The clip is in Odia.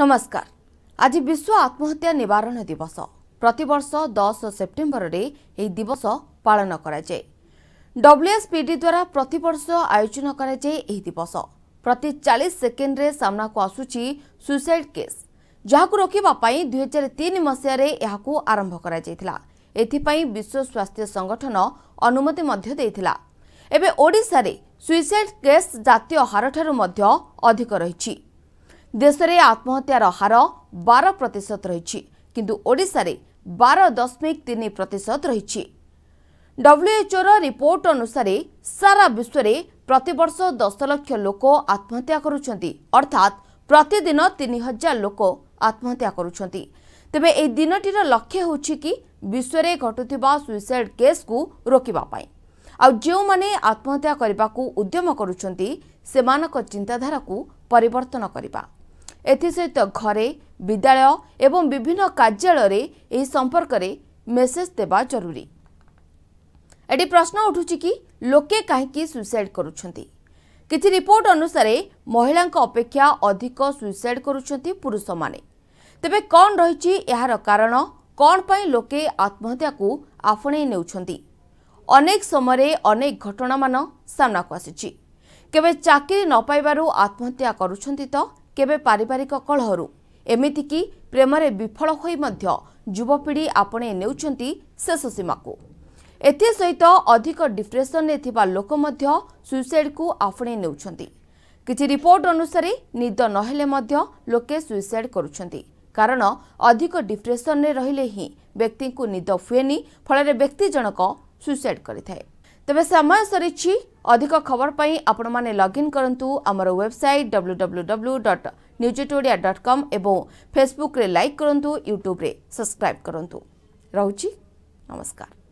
ନମସ୍କାର ଆଜି ବିଶ୍ୱ ଆତ୍ମହତ୍ୟା ନିବାରଣ ଦିବସ ପ୍ରତିବର୍ଷ ଦଶ ସେପ୍ଟେମ୍ବରରେ ଏହି ଦିବସ ପାଳନ କରାଯାଏ ଡବ୍ଲ୍ୟୁଏସ୍ପିଡି ଦ୍ୱାରା ପ୍ରତିବର୍ଷ ଆୟୋଜନ କରାଯାଏ ଏହି ଦିବସ ପ୍ରତି ଚାଳିଶ ସେକେଣ୍ଡରେ ସାମ୍ନାକୁ ଆସୁଛି ସୁଇସାଇଡ୍ କେସ୍ ଯାହାକୁ ରୋକିବା ପାଇଁ ଦୁଇହଜାର ତିନି ମସିହାରେ ଏହାକୁ ଆରମ୍ଭ କରାଯାଇଥିଲା ଏଥିପାଇଁ ବିଶ୍ୱ ସ୍ୱାସ୍ଥ୍ୟ ସଂଗଠନ ଅନୁମତି ମଧ୍ୟ ଦେଇଥିଲା ଏବେ ଓଡ଼ିଶାରେ ସୁଇସାଇଡ୍ କେସ୍ ଜାତୀୟ ହାରଠାରୁ ମଧ୍ୟ ଅଧିକ ରହିଛି ଦେଶରେ ଆତ୍ମହତ୍ୟାର ହାର ବାର ପ୍ରତିଶତ ରହିଛି କିନ୍ତୁ ଓଡ଼ିଶାରେ ବାର ଦଶମିକ ତିନି ପ୍ରତିଶତ ରହିଛି ଡବ୍ଲ୍ୟୁଏଚ୍ଓର ରିପୋର୍ଟ ଅନୁସାରେ ସାରା ବିଶ୍ୱରେ ପ୍ରତିବର୍ଷ ଦଶ ଲକ୍ଷ ଲୋକ ଆତ୍ମହତ୍ୟା କରୁଛନ୍ତି ଅର୍ଥାତ୍ ପ୍ରତିଦିନ ତିନି ହଜାର ଲୋକ ଆତ୍ମହତ୍ୟା କରୁଛନ୍ତି ତେବେ ଏହି ଦିନଟିର ଲକ୍ଷ୍ୟ ହେଉଛି କି ବିଶ୍ୱରେ ଘଟୁଥିବା ସୁଇସାଇଡ୍ କେସ୍କୁ ରୋକିବା ପାଇଁ ଆଉ ଯେଉଁମାନେ ଆତ୍ମହତ୍ୟା କରିବାକୁ ଉଦ୍ୟମ କରୁଛନ୍ତି ସେମାନଙ୍କ ଚିନ୍ତାଧାରାକୁ ପରିବର୍ତ୍ତନ କରିବା ଏଥିସହିତ ଘରେ ବିଦ୍ୟାଳୟ ଏବଂ ବିଭିନ୍ନ କାର୍ଯ୍ୟାଳୟରେ ଏହି ସମ୍ପର୍କରେ ମେସେଜ ଦେବା ଜରୁରୀ ଏଠି ପ୍ରଶ୍ନ ଉଠୁଛି କି ଲୋକେ କାହିଁକି ସୁଇସାଇଡ୍ କରୁଛନ୍ତି କିଛି ରିପୋର୍ଟ ଅନୁସାରେ ମହିଳାଙ୍କ ଅପେକ୍ଷା ଅଧିକ ସୁଇସାଇଡ୍ କରୁଛନ୍ତି ପୁରୁଷମାନେ ତେବେ କ'ଣ ରହିଛି ଏହାର କାରଣ କ'ଣ ପାଇଁ ଲୋକେ ଆତ୍ମହତ୍ୟାକୁ ଆପଣେଇ ନେଉଛନ୍ତି ଅନେକ ସମୟରେ ଅନେକ ଘଟଣାମାନ ସାମ୍ନାକୁ ଆସିଛି କେବେ ଚାକିରି ନ ପାଇବାରୁ ଆତ୍ମହତ୍ୟା କରୁଛନ୍ତି ତ କେବେ ପାରିବାରିକ କଳହରୁ ଏମିତିକି ପ୍ରେମରେ ବିଫଳ ହୋଇ ମଧ୍ୟ ଯୁବପିଢ଼ି ଆପଣେଇ ନେଉଛନ୍ତି ଶେଷ ସୀମାକୁ ଏଥିସହିତ ଅଧିକ ଡିପ୍ରେସନରେ ଥିବା ଲୋକ ମଧ୍ୟ ସୁଇସାଇଡ଼କୁ ଆପଣେଇ ନେଉଛନ୍ତି କିଛି ରିପୋର୍ଟ ଅନୁସାରେ ନିଦ ନହେଲେ ମଧ୍ୟ ଲୋକେ ସୁଇସାଇଡ଼ କରୁଛନ୍ତି କାରଣ ଅଧିକ ଡିପ୍ରେସନରେ ରହିଲେ ହିଁ ବ୍ୟକ୍ତିଙ୍କୁ ନିଦ ହୁଏନି ଫଳରେ ବ୍ୟକ୍ତି ଜଣକ ସୁଇସାଇଡ଼ କରିଥାଏ ତେବେ ସମୟ ସରିଛି ଅଧିକ ଖବର ପାଇଁ ଆପଣମାନେ ଲଗ୍ଇନ୍ କରନ୍ତୁ ଆମର website W W W dot news Odia dot com ଏବଂ ଫେସବୁକ୍ରେ ଲାଇକ୍ କରନ୍ତୁ ୟୁଟ୍ୟୁବ୍ରେ ସବସ୍କ୍ରାଇବ୍ କରନ୍ତୁ ରହୁଛି ନମସ୍କାର